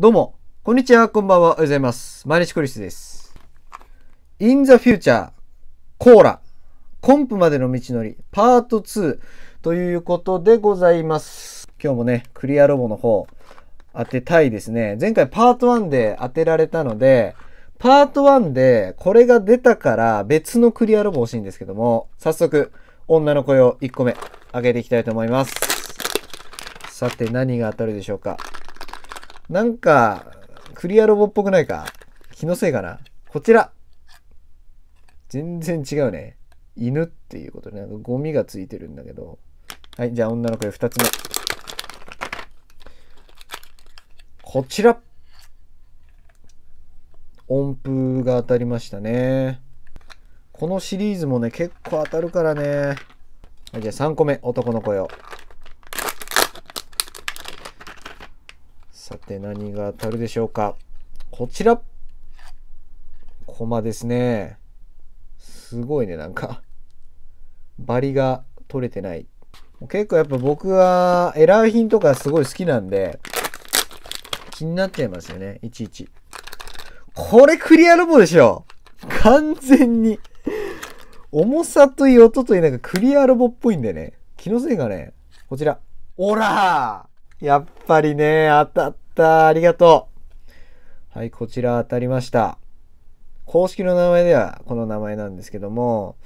どうも、こんにちは、こんばんは、おはようございます。毎日クリスです。In the Future コーラコンプまでの道のりパート2ということでございます。今日もね、クリアロボの方当てたいですね。前回パート1で当てられたので、パート1でこれが出たから別のクリアロボ欲しいんですけども、早速、女の声を1個目上げていきたいと思います。さて何が当たるでしょうかなんか、クリアロボっぽくないか気のせいかなこちら全然違うね。犬っていうことで、なんかゴミがついてるんだけど。はい、じゃあ女の子で2つ目。こちら音符が当たりましたね。このシリーズもね、結構当たるからね。はい、じゃあ3個目、男の子よ。さて何が当たるでしょうか。こちら。コマですね。すごいね、なんか。バリが取れてない。結構やっぱ僕はエラー品とかすごい好きなんで、気になっちゃいますよね、いちいち。これクリアロボでしょ完全に重さといい音といいなんかクリアロボっぽいんでね。気のせいがね、こちら。おらーやっぱりね、当たった。ありがとう。はい、こちら当たりました。公式の名前ではこの名前なんですけども、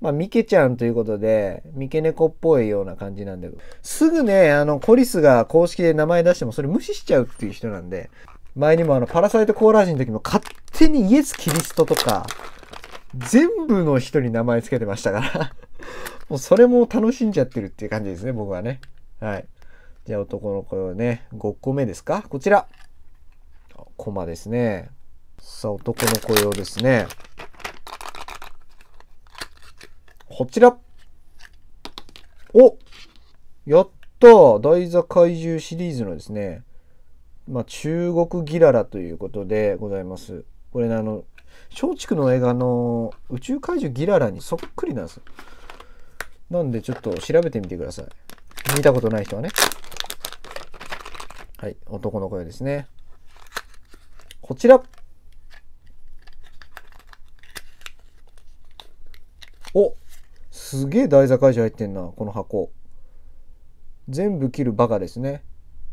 まあ、ミケちゃんということで、ミケ猫っぽいような感じなんで、すぐね、あの、コリスが公式で名前出してもそれ無視しちゃうっていう人なんで、前にもあの、パラサイトコーラージの時も勝手にイエス・キリストとか、全部の人に名前つけてましたから もうそれも楽しんじゃってるっていう感じですね、僕はね。はい。じゃあ男の子ね、5個目ですかこちら。コマですね。さあ、男の子用ですね。こちら。おやった台座怪獣シリーズのですね、まあ、中国ギララということでございます。これね、あの、松竹の映画の宇宙怪獣ギララにそっくりなんです。なんでちょっと調べてみてください。見たことない人はね。はい、男の声ですね。こちら。おすげえ台座会社入ってんな、この箱。全部切るバカですね。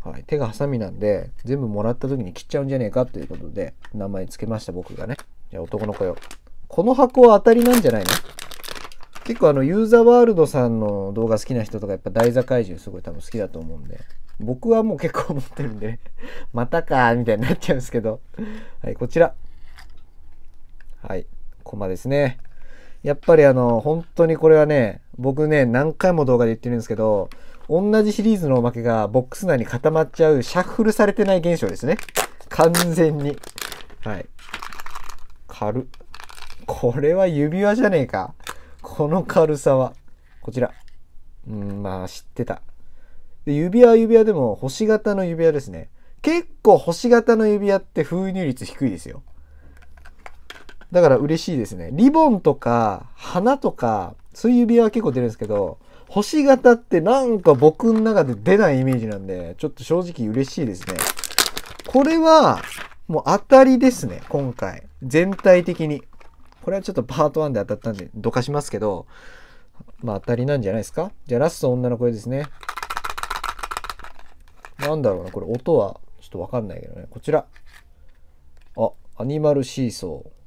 はい、手がハサミなんで、全部もらった時に切っちゃうんじゃねえかということで、名前付けました、僕がね。じゃあ男の子よ。この箱は当たりなんじゃないの結構あの、ユーザーワールドさんの動画好きな人とか、やっぱ台座怪獣すごい多分好きだと思うんで、僕はもう結構持ってるんで、またかみたいになっちゃうんですけど。はい、こちら。はい、コマですね。やっぱりあの、本当にこれはね、僕ね、何回も動画で言ってるんですけど、同じシリーズのおまけがボックス内に固まっちゃう、シャッフルされてない現象ですね。完全に。はい。軽。これは指輪じゃねえか。この軽さは。こちら。うん、まあ、知ってた。で、指輪は指輪でも星型の指輪ですね。結構星型の指輪って封入率低いですよ。だから嬉しいですね。リボンとか花とか、そういう指輪は結構出るんですけど、星型ってなんか僕の中で出ないイメージなんで、ちょっと正直嬉しいですね。これは、もう当たりですね、今回。全体的に。これはちょっとパート1で当たったんで、どかしますけど、まあ当たりなんじゃないですかじゃあラスト女の声ですね。なんだろうな、これ音はちょっとわかんないけどね。こちら。あ、アニマルシーソー。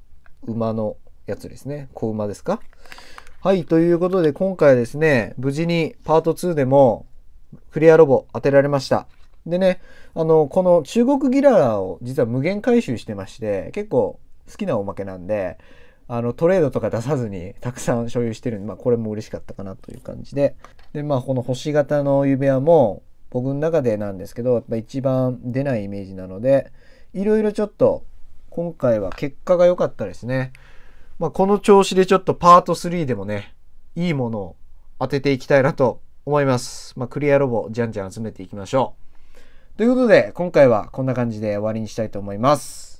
馬のやつですね。子馬ですかはい、ということで今回ですね、無事にパート2でもクリアロボ当てられました。でね、あの、この中国ギララを実は無限回収してまして、結構好きなおまけなんで、あの、トレードとか出さずにたくさん所有してるんで、まあこれも嬉しかったかなという感じで。で、まあこの星型の指輪も、僕の中でなんですけど、やっぱ一番出ないイメージなので、いろいろちょっと、今回は結果が良かったですね。まあ、この調子でちょっとパート3でもね、いいものを当てていきたいなと思います。まあ、クリアロボ、じゃんじゃん集めていきましょう。ということで、今回はこんな感じで終わりにしたいと思います。